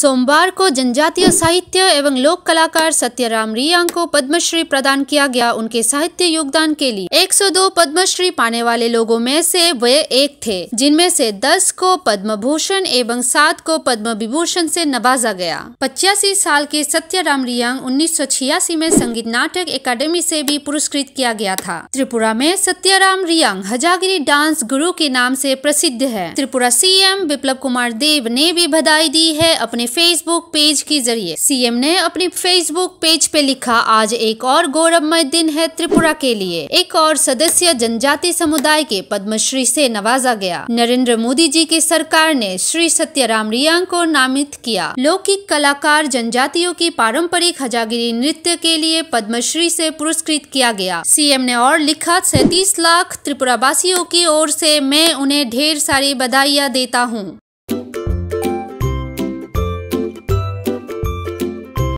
सोमवार को जनजातीय साहित्य एवं लोक कलाकार सत्यराम रियांग को पद्मश्री प्रदान किया गया उनके साहित्य योगदान के लिए 102 पद्मश्री पाने वाले लोगों में से वे एक थे जिनमें से 10 को पद्म भूषण एवं 7 को पद्म विभूषण से नवाजा गया पचासी साल के सत्यराम रियांग उन्नीस में संगीत नाटक एकेडमी से भी पुरस्कृत किया गया था त्रिपुरा में सत्यराम रियांग हजागिरी डांस गुरु के नाम से प्रसिद्ध है त्रिपुरा सीएम बिप्लब कुमार देव ने भी बधाई दी है अपने फेसबुक पेज के जरिए सीएम ने अपने फेसबुक पेज पे लिखा आज एक और गौरवमय दिन है त्रिपुरा के लिए एक और सदस्य जनजाति समुदाय के पद्मश्री से नवाजा गया नरेंद्र मोदी जी की सरकार ने श्री सत्यराम रियांग को नामित किया लौकिक कलाकार जनजातियों की पारंपरिक हजागिरी नृत्य के लिए पद्मश्री से पुरस्कृत किया गया सीएम ने और लिखा सैतीस लाख त्रिपुरा वासियों की ओर से मैं उन्हें ढेर सारी बधाइयाँ देता हूँ